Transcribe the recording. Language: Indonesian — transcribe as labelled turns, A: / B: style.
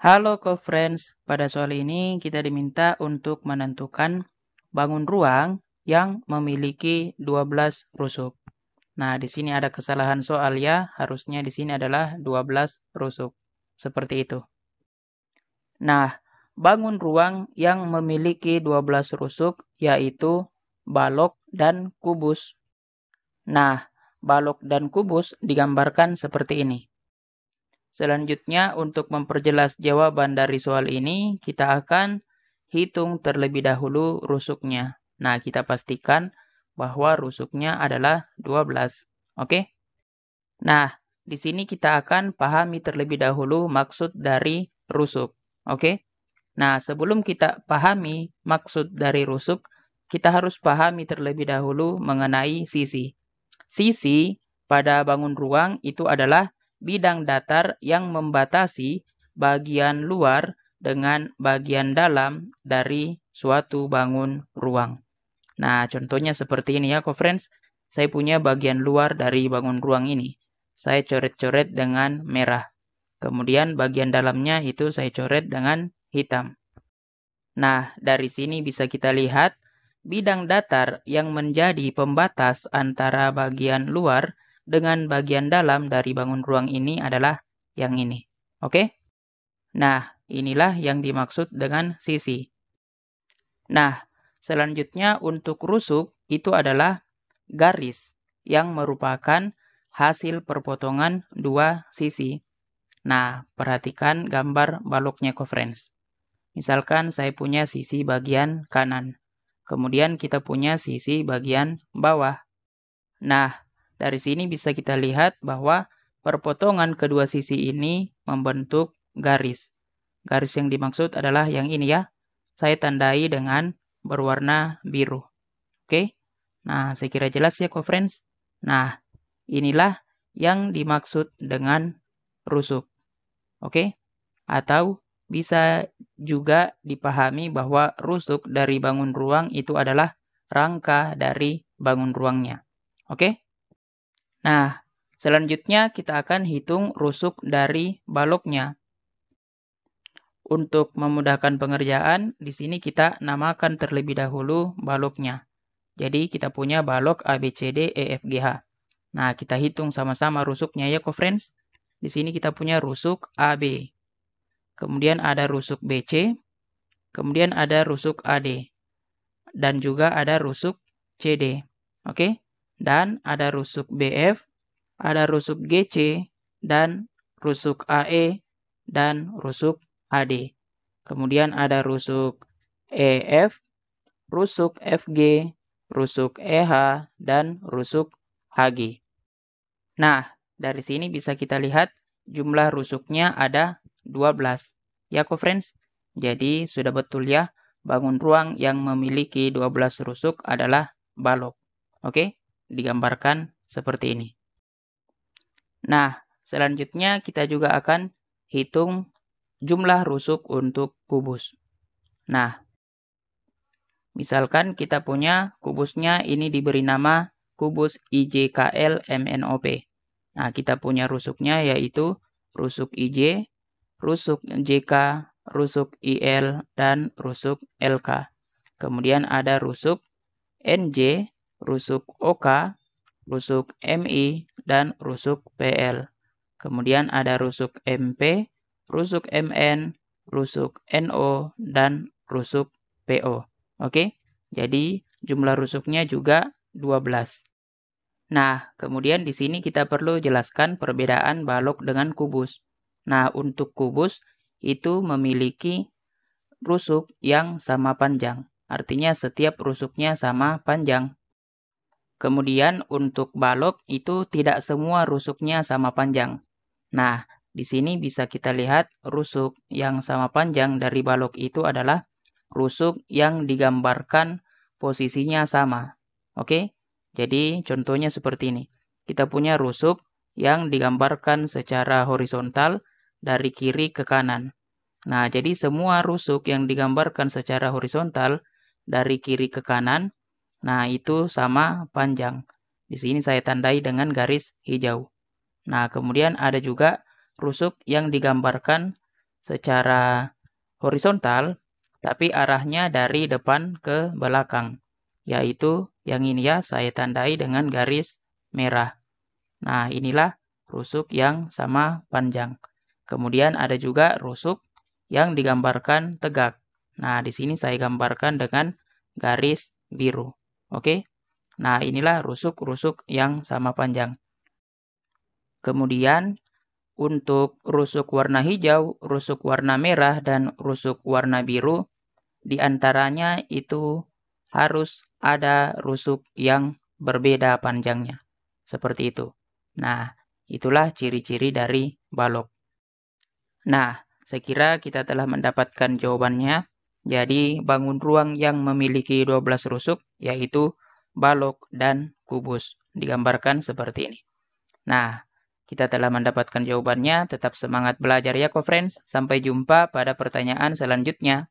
A: Halo co-friends, pada soal ini kita diminta untuk menentukan bangun ruang yang memiliki 12 rusuk. Nah, di sini ada kesalahan soal ya, harusnya di sini adalah 12 rusuk. Seperti itu. Nah, bangun ruang yang memiliki 12 rusuk yaitu balok dan kubus. Nah, balok dan kubus digambarkan seperti ini. Selanjutnya, untuk memperjelas jawaban dari soal ini, kita akan hitung terlebih dahulu rusuknya. Nah, kita pastikan bahwa rusuknya adalah 12. Oke? Nah, di sini kita akan pahami terlebih dahulu maksud dari rusuk. Oke? Nah, sebelum kita pahami maksud dari rusuk, kita harus pahami terlebih dahulu mengenai sisi. Sisi pada bangun ruang itu adalah bidang datar yang membatasi bagian luar dengan bagian dalam dari suatu bangun ruang. Nah, contohnya seperti ini ya, co-friends. Saya punya bagian luar dari bangun ruang ini. Saya coret-coret dengan merah. Kemudian bagian dalamnya itu saya coret dengan hitam. Nah, dari sini bisa kita lihat bidang datar yang menjadi pembatas antara bagian luar dengan bagian dalam dari bangun ruang ini adalah yang ini. Oke? Nah, inilah yang dimaksud dengan sisi. Nah, selanjutnya untuk rusuk itu adalah garis yang merupakan hasil perpotongan dua sisi. Nah, perhatikan gambar baloknya conference. Misalkan saya punya sisi bagian kanan. Kemudian kita punya sisi bagian bawah. Nah, dari sini bisa kita lihat bahwa perpotongan kedua sisi ini membentuk garis. Garis yang dimaksud adalah yang ini ya. Saya tandai dengan berwarna biru. Oke. Nah, saya kira jelas ya, co-friends. Nah, inilah yang dimaksud dengan rusuk. Oke. Atau bisa juga dipahami bahwa rusuk dari bangun ruang itu adalah rangka dari bangun ruangnya. Oke? Nah, selanjutnya kita akan hitung rusuk dari baloknya. Untuk memudahkan pengerjaan, di sini kita namakan terlebih dahulu baloknya. Jadi kita punya balok ABCD EFGH. Nah, kita hitung sama-sama rusuknya ya, co friends. Di sini kita punya rusuk AB. Kemudian ada rusuk BC, kemudian ada rusuk AD dan juga ada rusuk CD. Oke dan ada rusuk BF, ada rusuk GC, dan rusuk AE, dan rusuk AD. Kemudian ada rusuk EF, rusuk FG, rusuk EH, dan rusuk HG. Nah, dari sini bisa kita lihat jumlah rusuknya ada 12. Ya, co friends? Jadi, sudah betul ya, bangun ruang yang memiliki 12 rusuk adalah balok. Oke? Okay? digambarkan seperti ini. Nah, selanjutnya kita juga akan hitung jumlah rusuk untuk kubus. Nah, misalkan kita punya kubusnya ini diberi nama kubus IJKL MNOP. Nah, kita punya rusuknya yaitu rusuk IJ, rusuk JK, rusuk IL, dan rusuk LK. Kemudian ada rusuk NJ, rusuk OK, rusuk MI, dan rusuk PL. Kemudian ada rusuk MP, rusuk MN, rusuk NO, dan rusuk PO. Oke, jadi jumlah rusuknya juga 12. Nah, kemudian di sini kita perlu jelaskan perbedaan balok dengan kubus. Nah, untuk kubus itu memiliki rusuk yang sama panjang. Artinya setiap rusuknya sama panjang. Kemudian untuk balok itu tidak semua rusuknya sama panjang. Nah, di sini bisa kita lihat rusuk yang sama panjang dari balok itu adalah rusuk yang digambarkan posisinya sama. Oke, jadi contohnya seperti ini. Kita punya rusuk yang digambarkan secara horizontal dari kiri ke kanan. Nah, jadi semua rusuk yang digambarkan secara horizontal dari kiri ke kanan Nah, itu sama panjang. Di sini saya tandai dengan garis hijau. Nah, kemudian ada juga rusuk yang digambarkan secara horizontal, tapi arahnya dari depan ke belakang, yaitu yang ini ya, saya tandai dengan garis merah. Nah, inilah rusuk yang sama panjang. Kemudian ada juga rusuk yang digambarkan tegak. Nah, di sini saya gambarkan dengan garis biru. Oke. Nah, inilah rusuk-rusuk yang sama panjang. Kemudian untuk rusuk warna hijau, rusuk warna merah dan rusuk warna biru di antaranya itu harus ada rusuk yang berbeda panjangnya. Seperti itu. Nah, itulah ciri-ciri dari balok. Nah, saya kira kita telah mendapatkan jawabannya. Jadi bangun ruang yang memiliki 12 rusuk yaitu balok dan kubus. Digambarkan seperti ini. Nah, kita telah mendapatkan jawabannya. Tetap semangat belajar ya, co-friends. Sampai jumpa pada pertanyaan selanjutnya.